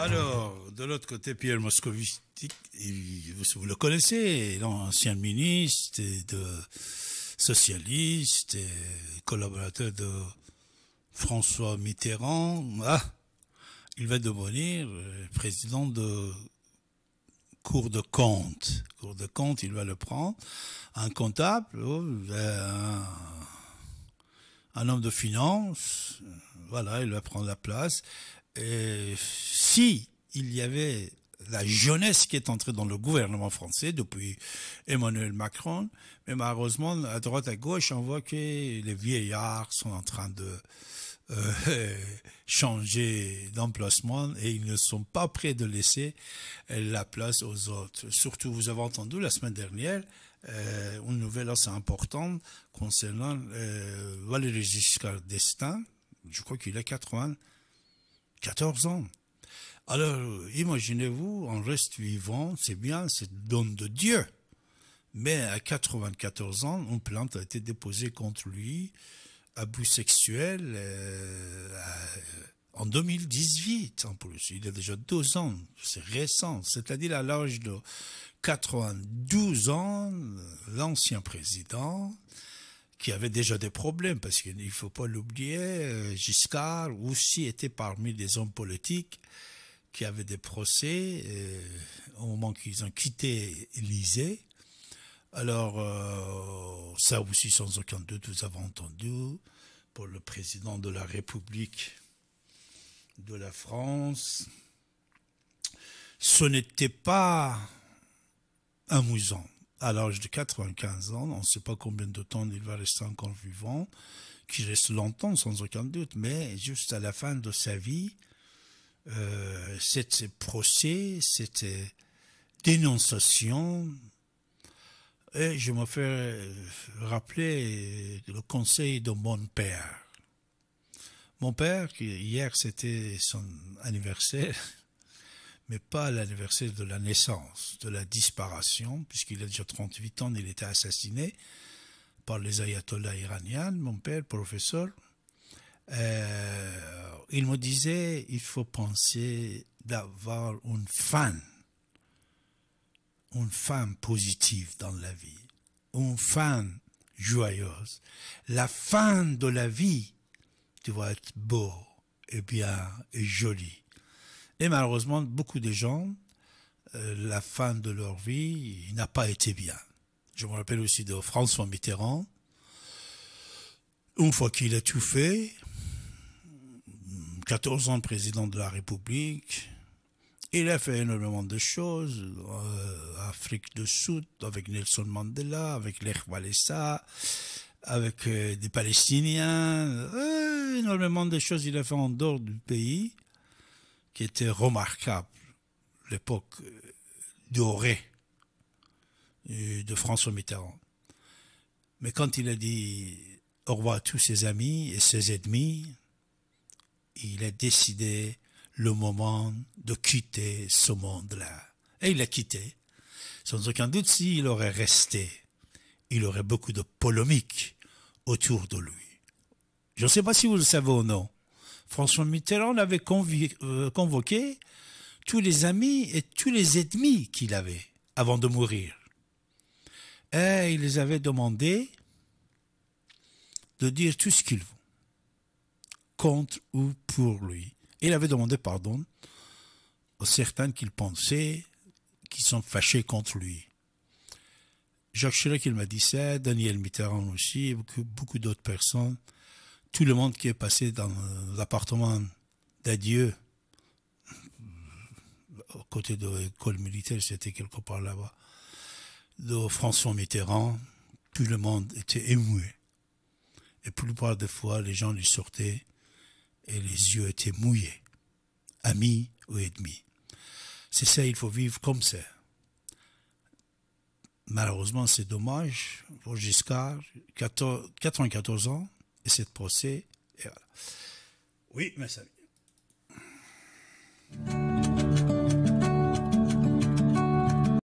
Alors, de l'autre côté, Pierre Moscovici, vous le connaissez, ancien ministre de socialiste et collaborateur de François Mitterrand. Ah, il va devenir euh, président de cours de compte. Cours de compte, il va le prendre. Un comptable, oh, un, homme de finance, euh, voilà, il va prendre la place. Et euh, si il y avait la jeunesse qui est entrée dans le gouvernement français depuis Emmanuel Macron, mais malheureusement, à droite à gauche, on voit que les vieillards sont en train de euh, changer d'emplacement et ils ne sont pas prêts de laisser euh, la place aux autres. Surtout, vous avez entendu la semaine dernière une nouvelle assez importante concernant euh, Valéry Giscard d'Estaing. Je crois qu'il a 80 14 ans. Alors, imaginez-vous, on reste vivant, c'est bien, c'est don de Dieu. Mais à 94 ans, une plainte a été déposée contre lui, abus sexuel, euh, en 2018 en plus. Il a déjà deux ans, c'est récent. C'est-à-dire à l'âge de 92 ans, l'ancien président qui avait déjà des problèmes, parce qu'il ne faut pas l'oublier, euh, Giscard aussi était parmi les hommes politiques qui avaient des procès euh, au moment qu'ils ont quitté l'Élysée. Alors, euh, ça aussi, sans aucun doute, vous avez entendu, pour le président de la République de la France, ce n'était pas amusant à l'âge de 95 ans, on ne sait pas combien de temps il va rester encore vivant, qui reste longtemps sans aucun doute, mais juste à la fin de sa vie, euh, procès, cette dénonciation, et je me fais euh, rappeler le conseil de mon père. Mon père, hier c'était son anniversaire, mais pas l'anniversaire de la naissance, de la disparition, puisqu'il a déjà 38 ans, il était assassiné par les ayatollahs iraniens, mon père, professeur. Euh, il me disait, il faut penser d'avoir une femme, une femme positive dans la vie, une femme joyeuse. La fin de la vie, tu vas être beau et bien et joli. Et malheureusement, beaucoup de gens, euh, la fin de leur vie, n'a pas été bien. Je me rappelle aussi de François Mitterrand. Une fois qu'il a tout fait, 14 ans président de la République, il a fait énormément de choses, euh, Afrique de Sud, avec Nelson Mandela, avec Lech Walesa, avec euh, des Palestiniens, euh, énormément de choses il a fait en dehors du pays qui était remarquable, l'époque euh, dorée euh, de François Mitterrand. Mais quand il a dit au revoir à tous ses amis et ses ennemis, il a décidé le moment de quitter ce monde-là. Et il l'a quitté. Sans aucun doute, s'il aurait resté, il aurait beaucoup de polémiques autour de lui. Je ne sais pas si vous le savez ou non, François Mitterrand avait euh, convoqué tous les amis et tous les ennemis qu'il avait avant de mourir. Et il les avait demandé de dire tout ce qu'ils voulaient, contre ou pour lui. Il avait demandé pardon aux certains qu'il pensait qui sont fâchés contre lui. Jacques Chirac, il m'a dit ça, Daniel Mitterrand aussi, et beaucoup d'autres personnes tout le monde qui est passé dans euh, l'appartement d'adieu, aux côté de l'école militaire, c'était quelque part là-bas, de François Mitterrand, tout le monde était émoué. Et la plupart des fois, les gens lui sortaient et les yeux étaient mouillés, amis ou ennemis. C'est ça, il faut vivre comme ça. Malheureusement, c'est dommage pour Giscard, 94 ans, essai de procès, et voilà. Oui, ça ça